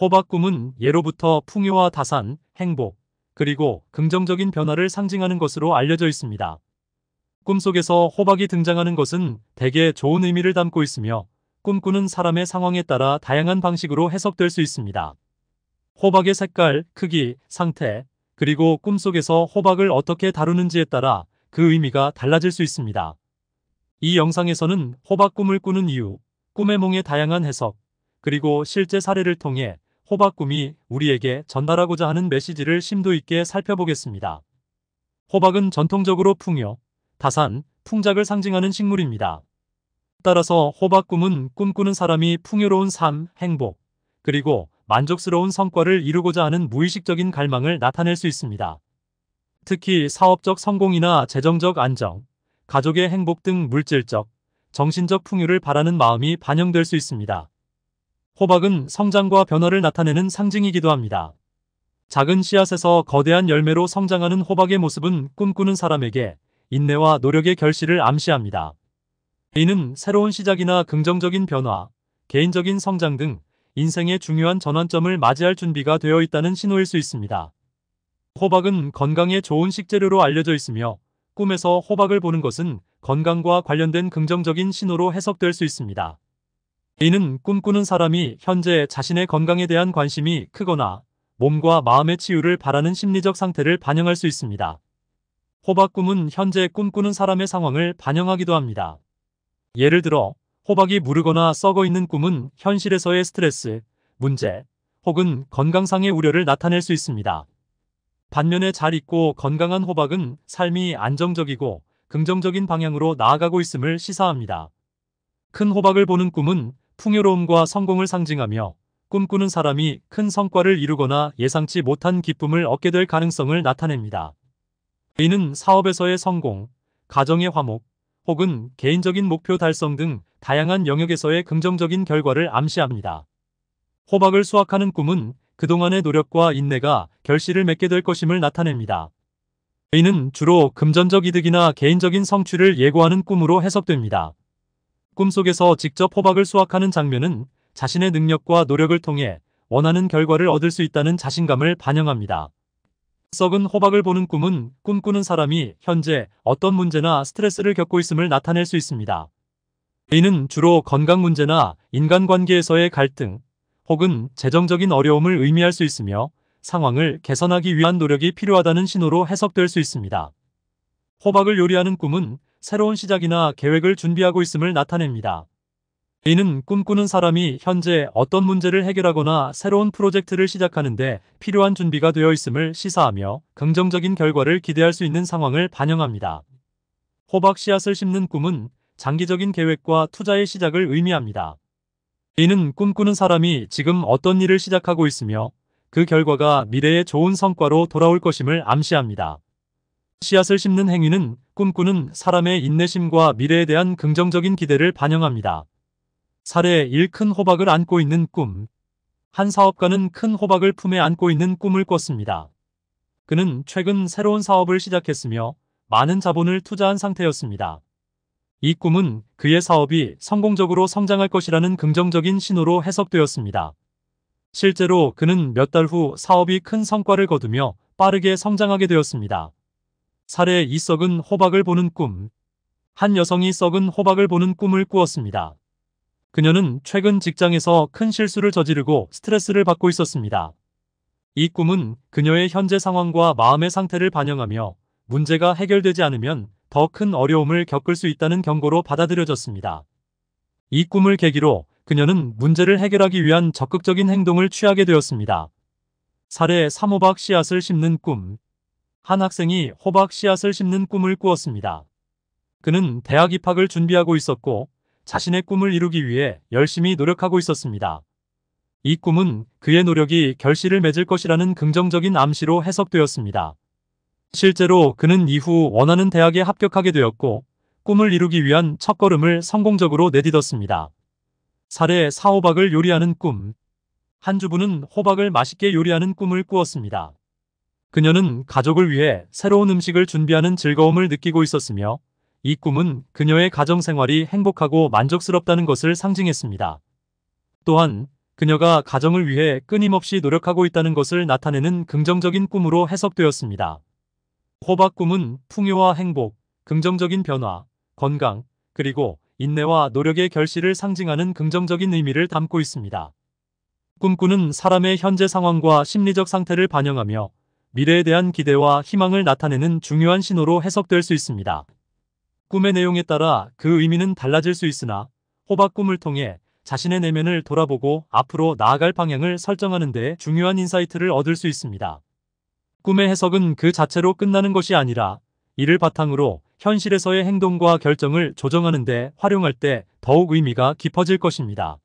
호박꿈은 예로부터 풍요와 다산, 행복, 그리고 긍정적인 변화를 상징하는 것으로 알려져 있습니다. 꿈속에서 호박이 등장하는 것은 대개 좋은 의미를 담고 있으며 꿈꾸는 사람의 상황에 따라 다양한 방식으로 해석될 수 있습니다. 호박의 색깔, 크기, 상태, 그리고 꿈속에서 호박을 어떻게 다루는지에 따라 그 의미가 달라질 수 있습니다. 이 영상에서는 호박 꿈을 꾸는 이유, 꿈의 몽의 다양한 해석, 그리고 실제 사례를 통해 호박꿈이 우리에게 전달하고자 하는 메시지를 심도 있게 살펴보겠습니다. 호박은 전통적으로 풍요, 다산, 풍작을 상징하는 식물입니다. 따라서 호박꿈은 꿈꾸는 사람이 풍요로운 삶, 행복, 그리고 만족스러운 성과를 이루고자 하는 무의식적인 갈망을 나타낼 수 있습니다. 특히 사업적 성공이나 재정적 안정, 가족의 행복 등 물질적, 정신적 풍요를 바라는 마음이 반영될 수 있습니다. 호박은 성장과 변화를 나타내는 상징이기도 합니다. 작은 씨앗에서 거대한 열매로 성장하는 호박의 모습은 꿈꾸는 사람에게 인내와 노력의 결실을 암시합니다. 이는 새로운 시작이나 긍정적인 변화, 개인적인 성장 등 인생의 중요한 전환점을 맞이할 준비가 되어 있다는 신호일 수 있습니다. 호박은 건강에 좋은 식재료로 알려져 있으며 꿈에서 호박을 보는 것은 건강과 관련된 긍정적인 신호로 해석될 수 있습니다. 이는 꿈꾸는 사람이 현재 자신의 건강에 대한 관심이 크거나 몸과 마음의 치유를 바라는 심리적 상태를 반영할 수 있습니다. 호박 꿈은 현재 꿈꾸는 사람의 상황을 반영하기도 합니다. 예를 들어 호박이 무르거나 썩어 있는 꿈은 현실에서의 스트레스, 문제, 혹은 건강상의 우려를 나타낼 수 있습니다. 반면에 잘 익고 건강한 호박은 삶이 안정적이고 긍정적인 방향으로 나아가고 있음을 시사합니다. 큰 호박을 보는 꿈은 풍요로움과 성공을 상징하며 꿈꾸는 사람이 큰 성과를 이루거나 예상치 못한 기쁨을 얻게 될 가능성을 나타냅니다. 이는 사업에서의 성공, 가정의 화목, 혹은 개인적인 목표 달성 등 다양한 영역에서의 긍정적인 결과를 암시합니다. 호박을 수확하는 꿈은 그동안의 노력과 인내가 결실을 맺게 될 것임을 나타냅니다. 이는 주로 금전적 이득이나 개인적인 성취를 예고하는 꿈으로 해석됩니다. 꿈속에서 직접 호박을 수확하는 장면은 자신의 능력과 노력을 통해 원하는 결과를 얻을 수 있다는 자신감을 반영합니다. 썩은 호박을 보는 꿈은 꿈꾸는 사람이 현재 어떤 문제나 스트레스를 겪고 있음을 나타낼 수 있습니다. 이는 주로 건강 문제나 인간관계에서의 갈등 혹은 재정적인 어려움을 의미할 수 있으며 상황을 개선하기 위한 노력이 필요하다는 신호로 해석될 수 있습니다. 호박을 요리하는 꿈은 새로운 시작이나 계획을 준비하고 있음을 나타냅니다. 이는 꿈꾸는 사람이 현재 어떤 문제를 해결하거나 새로운 프로젝트를 시작하는데 필요한 준비가 되어 있음을 시사하며 긍정적인 결과를 기대할 수 있는 상황을 반영합니다. 호박 씨앗을 심는 꿈은 장기적인 계획과 투자의 시작을 의미합니다. 이는 꿈꾸는 사람이 지금 어떤 일을 시작하고 있으며 그 결과가 미래에 좋은 성과로 돌아올 것임을 암시합니다. 씨앗을 심는 행위는 꿈꾸는 사람의 인내심과 미래에 대한 긍정적인 기대를 반영합니다. 사례 1. 큰 호박을 안고 있는 꿈. 한 사업가는 큰 호박을 품에 안고 있는 꿈을 꿨습니다. 그는 최근 새로운 사업을 시작했으며 많은 자본을 투자한 상태였습니다. 이 꿈은 그의 사업이 성공적으로 성장할 것이라는 긍정적인 신호로 해석되었습니다. 실제로 그는 몇 달 후 사업이 큰 성과를 거두며 빠르게 성장하게 되었습니다. 사례 이 썩은 호박을 보는 꿈. 한 여성이 썩은 호박을 보는 꿈을 꾸었습니다. 그녀는 최근 직장에서 큰 실수를 저지르고 스트레스를 받고 있었습니다. 이 꿈은 그녀의 현재 상황과 마음의 상태를 반영하며 문제가 해결되지 않으면 더 큰 어려움을 겪을 수 있다는 경고로 받아들여졌습니다. 이 꿈을 계기로 그녀는 문제를 해결하기 위한 적극적인 행동을 취하게 되었습니다. 사례 3호박 씨앗을 심는 꿈한 학생이 호박 씨앗을 심는 꿈을 꾸었습니다. 그는 대학 입학을 준비하고 있었고 자신의 꿈을 이루기 위해 열심히 노력하고 있었습니다. 이 꿈은 그의 노력이 결실을 맺을 것이라는 긍정적인 암시로 해석되었습니다. 실제로 그는 이후 원하는 대학에 합격하게 되었고 꿈을 이루기 위한 첫걸음을 성공적으로 내딛었습니다. 사례 4호박을 요리하는 꿈 한 주부는 호박을 맛있게 요리하는 꿈을 꾸었습니다. 그녀는 가족을 위해 새로운 음식을 준비하는 즐거움을 느끼고 있었으며 이 꿈은 그녀의 가정생활이 행복하고 만족스럽다는 것을 상징했습니다. 또한 그녀가 가정을 위해 끊임없이 노력하고 있다는 것을 나타내는 긍정적인 꿈으로 해석되었습니다. 호박 꿈은 풍요와 행복, 긍정적인 변화, 건강, 그리고 인내와 노력의 결실을 상징하는 긍정적인 의미를 담고 있습니다. 꿈꾸는 사람의 현재 상황과 심리적 상태를 반영하며 미래에 대한 기대와 희망을 나타내는 중요한 신호로 해석될 수 있습니다. 꿈의 내용에 따라 그 의미는 달라질 수 있으나 호박 꿈을 통해 자신의 내면을 돌아보고 앞으로 나아갈 방향을 설정하는 데 중요한 인사이트를 얻을 수 있습니다. 꿈의 해석은 그 자체로 끝나는 것이 아니라 이를 바탕으로 현실에서의 행동과 결정을 조정하는 데 활용할 때 더욱 의미가 깊어질 것입니다.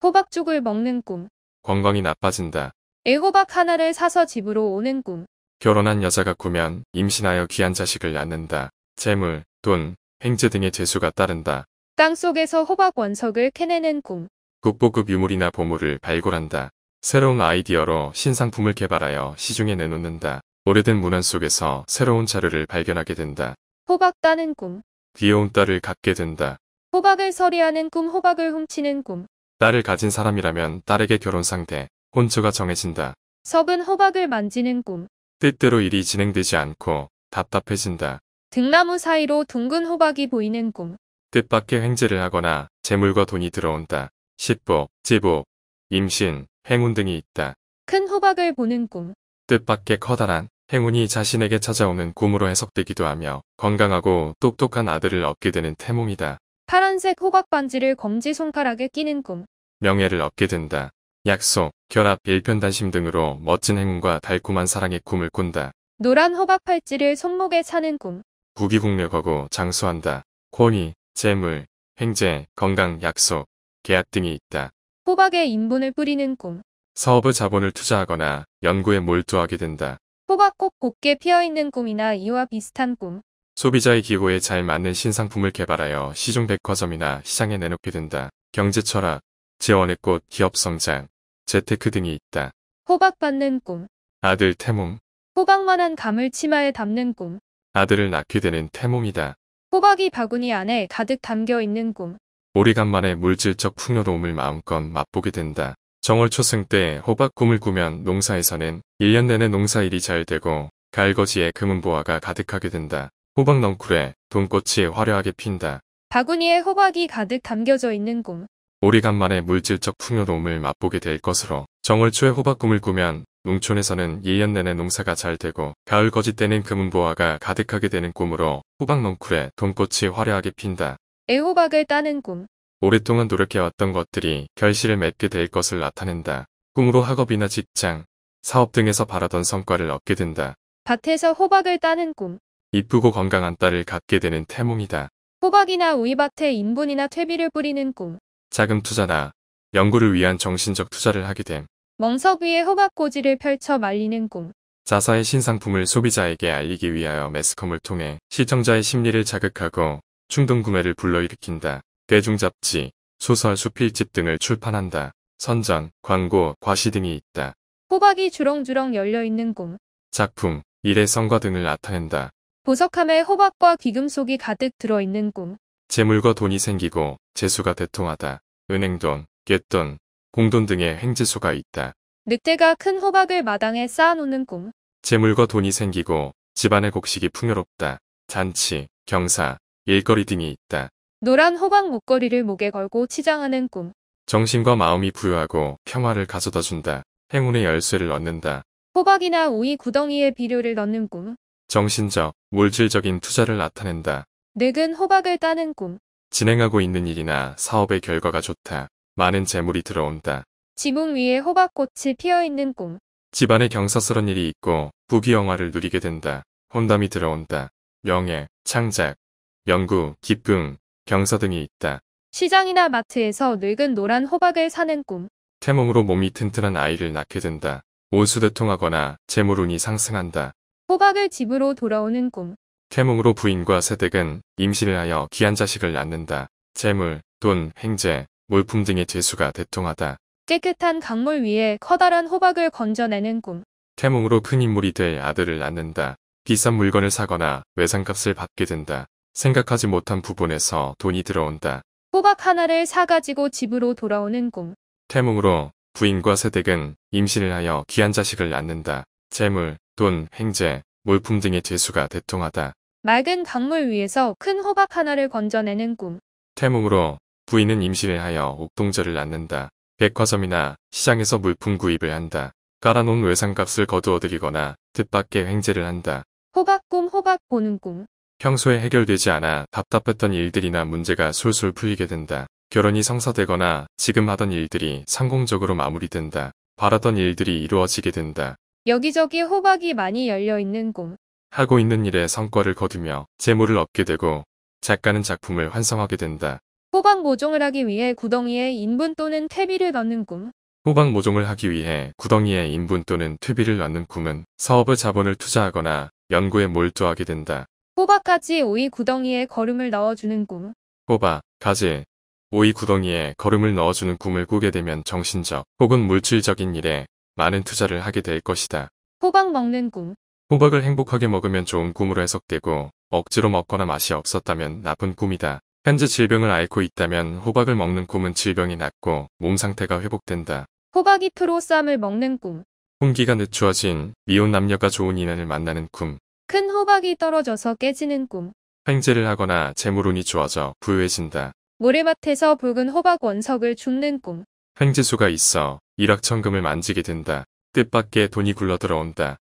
호박죽을 먹는 꿈 건강이 나빠진다. 애호박 하나를 사서 집으로 오는 꿈. 결혼한 여자가 꾸면 임신하여 귀한 자식을 낳는다. 재물, 돈, 행재 등의 재수가 따른다. 땅속에서 호박 원석을 캐내는 꿈. 국보급 유물이나 보물을 발굴한다. 새로운 아이디어로 신상품을 개발하여 시중에 내놓는다. 오래된 문안 속에서 새로운 자료를 발견하게 된다. 호박 따는 꿈. 귀여운 딸을 갖게 된다. 호박을 서리하는 꿈, 호박을 훔치는 꿈. 딸을 가진 사람이라면 딸에게 결혼 상대, 혼수가 정해진다. 석은 호박을 만지는 꿈. 뜻대로 일이 진행되지 않고 답답해진다. 등나무 사이로 둥근 호박이 보이는 꿈. 뜻밖의 횡재를 하거나 재물과 돈이 들어온다. 식복, 지복, 임신, 행운 등이 있다. 큰 호박을 보는 꿈. 뜻밖의 커다란 행운이 자신에게 찾아오는 꿈으로 해석되기도 하며 건강하고 똑똑한 아들을 얻게 되는 태몽이다. 파란색 호박 반지를 검지 손가락에 끼는 꿈. 명예를 얻게 된다. 약속, 결합, 일편단심 등으로 멋진 행운과 달콤한 사랑의 꿈을 꾼다. 노란 호박 팔찌를 손목에 차는 꿈. 부귀국력거고 장수한다. 권위, 재물, 횡재, 건강, 약속, 계약 등이 있다. 호박에 인분을 뿌리는 꿈. 사업의 자본을 투자하거나 연구에 몰두하게 된다. 호박꽃 곱게 피어있는 꿈이나 이와 비슷한 꿈. 소비자의 기호에 잘 맞는 신상품을 개발하여 시중 백화점이나 시장에 내놓게 된다. 경제 철학, 재원의 꽃, 기업 성장, 재테크 등이 있다. 호박받는 꿈. 아들 태몽. 호박만한 감을 치마에 담는 꿈. 아들을 낳게 되는 태몽이다. 호박이 바구니 안에 가득 담겨 있는 꿈. 오래간만에 물질적 풍요로움을 마음껏 맛보게 된다. 정월 초승 때 호박 꿈을 꾸면 농사에서는 1년 내내 농사일이 잘 되고 갈거지에 금은보화가 가득하게 된다. 호박 넝쿨에 돈꽃이 화려하게 핀다. 바구니에 호박이 가득 담겨져 있는 꿈. 오래간만에 물질적 풍요로움을 맛보게 될 것으로 정월 초에 호박 꿈을 꾸면 농촌에서는 예년 내내 농사가 잘 되고 가을 거지 때는 금은보화가 가득하게 되는 꿈으로 호박 농쿨에 돈꽃이 화려하게 핀다. 애호박을 따는 꿈 오랫동안 노력해왔던 것들이 결실을 맺게 될 것을 나타낸다. 꿈으로 학업이나 직장, 사업 등에서 바라던 성과를 얻게 된다. 밭에서 호박을 따는 꿈 이쁘고 건강한 딸을 갖게 되는 태몽이다. 호박이나 우이밭에 인분이나 퇴비를 뿌리는 꿈 자금 투자나 연구를 위한 정신적 투자를 하게 됨. 멍석 위에 호박꽂이를 펼쳐 말리는 꿈. 자사의 신상품을 소비자에게 알리기 위하여 매스컴을 통해 시청자의 심리를 자극하고 충동 구매를 불러일으킨다. 대중 잡지, 소설 수필집 등을 출판한다. 선전, 광고, 과시 등이 있다. 호박이 주렁주렁 열려있는 꿈. 작품, 일의 성과 등을 나타낸다. 보석함에 호박과 귀금속이 가득 들어있는 꿈. 재물과 돈이 생기고 재수가 대통하다. 은행돈, 갯돈, 공돈 등의 행재수가 있다. 늑대가 큰 호박을 마당에 쌓아놓는 꿈. 재물과 돈이 생기고 집안의 곡식이 풍요롭다. 잔치, 경사, 일거리 등이 있다. 노란 호박 목걸이를 목에 걸고 치장하는 꿈. 정신과 마음이 부유하고 평화를 가져다 준다. 행운의 열쇠를 얻는다. 호박이나 오이 구덩이에 비료를 넣는 꿈. 정신적, 물질적인 투자를 나타낸다. 늙은 호박을 따는 꿈. 진행하고 있는 일이나 사업의 결과가 좋다. 많은 재물이 들어온다. 지붕 위에 호박꽃이 피어있는 꿈. 집안에 경사스런 일이 있고 부귀영화를 누리게 된다. 혼담이 들어온다. 명예, 창작, 연구, 기쁨, 경사 등이 있다. 시장이나 마트에서 늙은 노란 호박을 사는 꿈. 태몽으로 몸이 튼튼한 아이를 낳게 된다. 온수대통하거나 재물운이 상승한다. 호박을 집으로 돌아오는 꿈. 태몽으로 부인과 세댁은 임신을 하여 귀한 자식을 낳는다. 재물, 돈, 행제, 물품 등의 재수가 대통하다. 깨끗한 강물 위에 커다란 호박을 건져내는 꿈. 태몽으로 큰 인물이 될 아들을 낳는다. 비싼 물건을 사거나 외상값을 받게 된다. 생각하지 못한 부분에서 돈이 들어온다. 호박 하나를 사가지고 집으로 돌아오는 꿈. 태몽으로 부인과 세댁은 임신을 하여 귀한 자식을 낳는다. 재물, 돈, 행제, 물품 등의 재수가 대통하다. 맑은 강물 위에서 큰 호박 하나를 건져내는 꿈. 태몽으로 부인은 임신하여 옥동자를 낳는다. 백화점이나 시장에서 물품 구입을 한다. 깔아놓은 외상값을 거두어들이거나 뜻밖의 횡재를 한다. 호박 꿈 호박 보는 꿈. 평소에 해결되지 않아 답답했던 일들이나 문제가 솔솔 풀리게 된다. 결혼이 성사되거나 지금 하던 일들이 성공적으로 마무리된다. 바라던 일들이 이루어지게 된다. 여기저기 호박이 많이 열려있는 꿈. 하고 있는 일에 성과를 거두며 재물을 얻게 되고 작가는 작품을 완성하게 된다. 호박 모종을 하기 위해 구덩이에 인분 또는 퇴비를 넣는 꿈. 호박 모종을 하기 위해 구덩이에 인분 또는 퇴비를 넣는 꿈은 사업의 자본을 투자하거나 연구에 몰두하게 된다. 호박 가지 오이 구덩이에 거름을 넣어주는 꿈. 호박, 가지, 오이 구덩이에 거름을 넣어주는 꿈을 꾸게 되면 정신적 혹은 물질적인 일에 많은 투자를 하게 될 것이다. 호박 먹는 꿈. 호박을 행복하게 먹으면 좋은 꿈으로 해석되고 억지로 먹거나 맛이 없었다면 나쁜 꿈이다. 현재 질병을 앓고 있다면 호박을 먹는 꿈은 질병이 낫고 몸 상태가 회복된다. 호박이프로 쌈을 먹는 꿈. 훈기가 늦추어진 미혼 남녀가 좋은 인연을 만나는 꿈. 큰 호박이 떨어져서 깨지는 꿈. 횡재를 하거나 재물운이 좋아져 부유해진다. 모래밭에서 붉은 호박 원석을 줍는 꿈. 횡재수가 있어 일확천금을 만지게 된다. 뜻밖의 돈이 굴러들어온다.